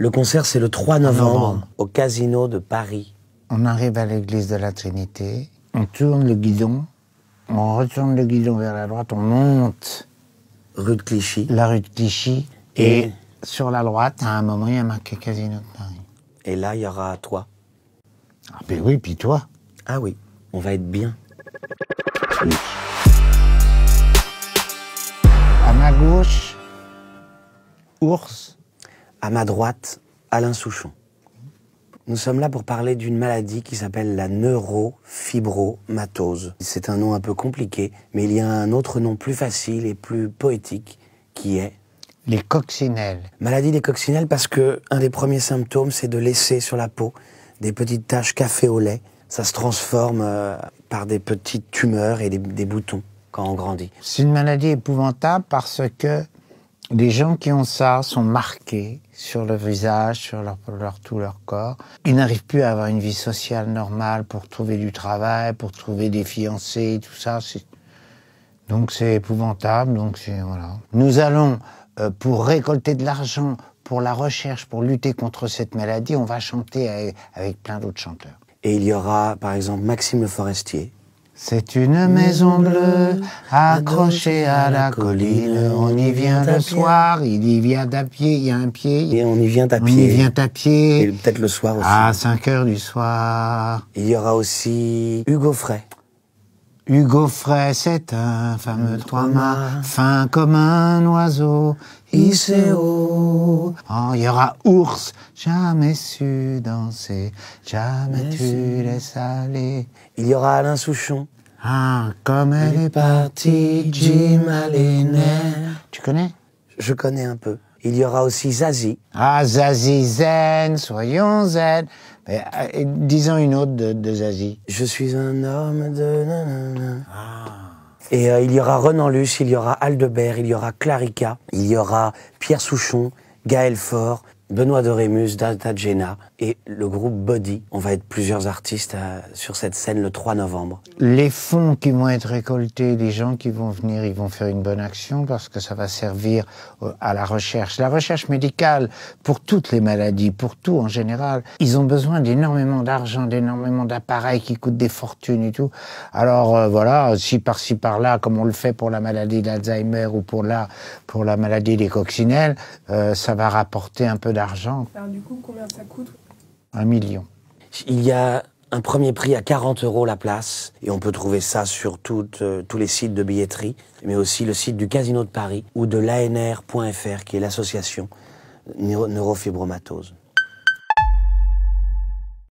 Le concert, c'est le 3 novembre, au Casino de Paris. On arrive à l'église de la Trinité, on tourne le guidon, on retourne le guidon vers la droite, on monte. Rue de Clichy. La rue de Clichy. Et, sur la droite, à un moment, il y a marqué Casino de Paris. Et là, il y aura toi. Ah, ben oui, puis toi. Ah oui, on va être bien. À ma gauche, ours. À ma droite, Alain Souchon. Nous sommes là pour parler d'une maladie qui s'appelle la neurofibromatose. C'est un nom un peu compliqué, mais il y a un autre nom plus facile et plus poétique qui est les coccinelles. Maladie des coccinelles parce que un des premiers symptômes c'est de laisser sur la peau des petites taches café au lait. Ça se transforme euh, par des petites tumeurs et des boutons quand on grandit. C'est une maladie épouvantable parce que les gens qui ont ça sont marqués sur le visage, sur tout leur corps. Ils n'arrivent plus à avoir une vie sociale normale pour trouver du travail, pour trouver des fiancés, tout ça. Donc c'est épouvantable. Donc voilà. Nous allons, euh, pour récolter de l'argent, pour la recherche, pour lutter contre cette maladie, on va chanter avec, avec plein d'autres chanteurs. Et il y aura, par exemple, Maxime Le Forestier, c'est une maison bleue accrochée à la colline. On y vient le soir, il y vient à pied, il y a un pied. Et on y vient à pied. On y vient à pied. Et peut-être le soir aussi. À 5 heures du soir. Il y aura aussi Hugo Fray. Hugo Fray, c'est un fameux trois-mâts, fin comme un oiseau, ICO. Oh, il y aura ours, jamais su danser, jamais tu laisses aller. Il y aura Alain Souchon. Ah, comme elle, est partie, Jim Allender. Tu connais Je connais un peu. Il y aura aussi Zazie. Ah, Zazie Zen, soyons zen. Et, disons une autre de, Zazie. Je suis un homme de ah. Et euh, il y aura Renan Luce, il y aura Aldebert, il y aura Clarica, il y aura Pierre Souchon, Gaël Faure, Benoît de Rémus, Data Jena et le groupe Body. On va être plusieurs artistes euh, sur cette scène le 3 novembre. Les fonds qui vont être récoltés, les gens qui vont venir, ils vont faire une bonne action parce que ça va servir euh, à la recherche. La recherche médicale pour toutes les maladies, pour tout en général. Ils ont besoin d'énormément d'argent, d'énormément d'appareils qui coûtent des fortunes et tout. Alors euh, voilà, si par-ci par-là, comme on le fait pour la maladie d'Alzheimer ou pour la, pour la maladie des coccinelles, ça va rapporter un peu d'argent du coup, combien ça coûte Un million. Il y a un premier prix à 40 euros la place, et on peut trouver ça sur euh, tous les sites de billetterie, mais aussi le site du Casino de Paris ou de l'ANR.fr, qui est l'association neurofibromatose.